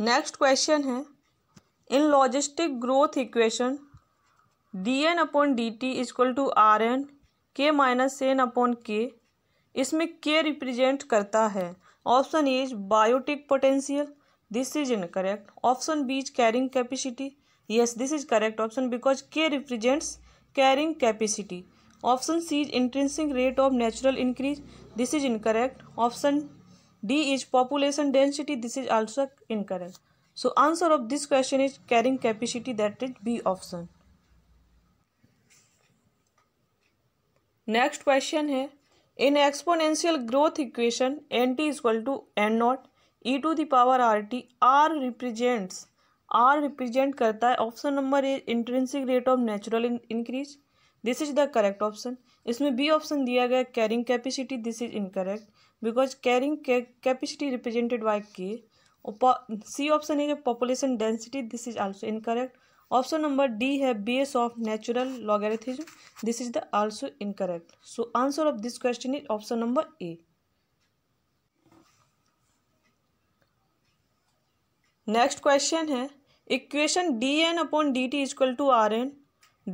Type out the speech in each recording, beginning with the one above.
Next question है in logistic growth equation d N upon d t equal to r N K minus N upon K इसमें K represent करता है option A is biotic potential this is incorrect option B is carrying capacity yes this is correct option because K represents carrying capacity option C is intrinsic rate of natural increase this is incorrect option D is population density this is also incorrect. So answer of this question is carrying capacity that is B option next question है in exponential growth equation N t equal to N not e to power r t r represents r represent करता है option number A intrinsic rate of natural increase this is the correct option इसमें B option दिया गया carrying capacity this is incorrect because carrying capacity represented by K C option है population density this is also incorrect option number D है base of natural logarithm this is the also incorrect so answer of this question is option number A next question है equation d N upon d t equal to r N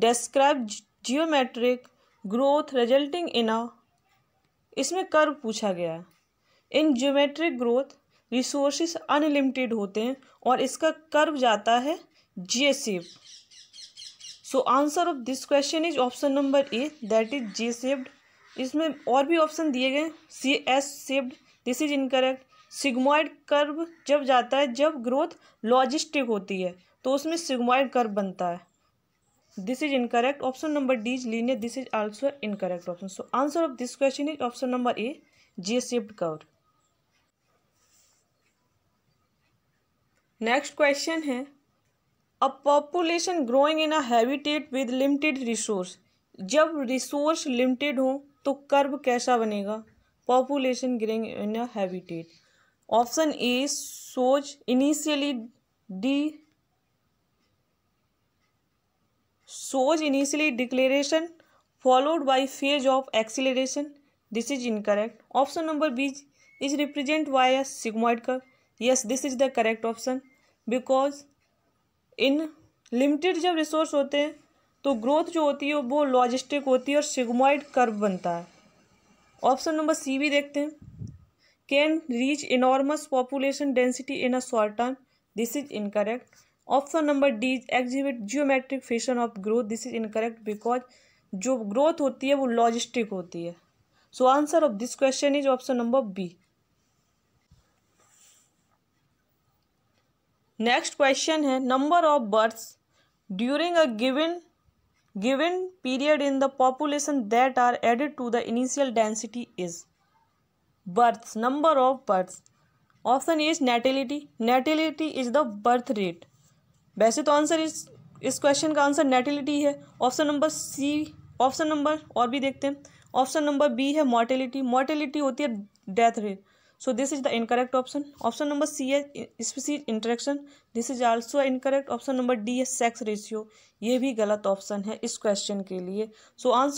describe geometric growth resulting in a इसमें curve पूछा गया है in geometric growth resource unlimited होते हैं और इसका curve जाता है J shape so answer of this question is option number A that is J shaped इसमें और भी ऑप्शन दिए गए C S shaped this is incorrect sigmoid curve जब जाता है जब ग्रोथ लॉजिस्टिक होती है तो उसमें सिग्मोइड कर्व बनता है this is incorrect option number D is linear this is also incorrect option so answer of this question is option number A J shaped curve next question है a population growing in a habitat with limited resource जब resource limited हो तो curve कैसा बनेगा population growing in a habitat option A सोच initially डी shows initially declaration followed by phase of acceleration this is incorrect option number b is represented by a sigmoid curve yes this is the correct option because in limited जब resource होते हैं तो growth जो होती है वो logistic होती है और सिग्मोइड कर्व बनता है ऑप्शन नंबर सी भी देखते हैं can reach enormous population density in a short time this is incorrect option number D exhibit geometric fashion of growth this is incorrect because जो ग्रोथ होती है वो लॉजिस्टिक होती है so answer of this question is option number B next question है number of births during a given given period in the population that are added to the initial density is births number of births option is natality natality is the birth rate वैसे तो answer इस इस question का answer natality है option number C option number और भी देखते हैं ऑप्शन नंबर बी है मोर्टेलिटी मोर्टेलिटी होती है death rate so this is the incorrect option option number C है species interaction this is also incorrect option number D है सेक्स रेशियो ये भी गलत ऑप्शन है इस क्वेश्चन के लिए सो so, आंसर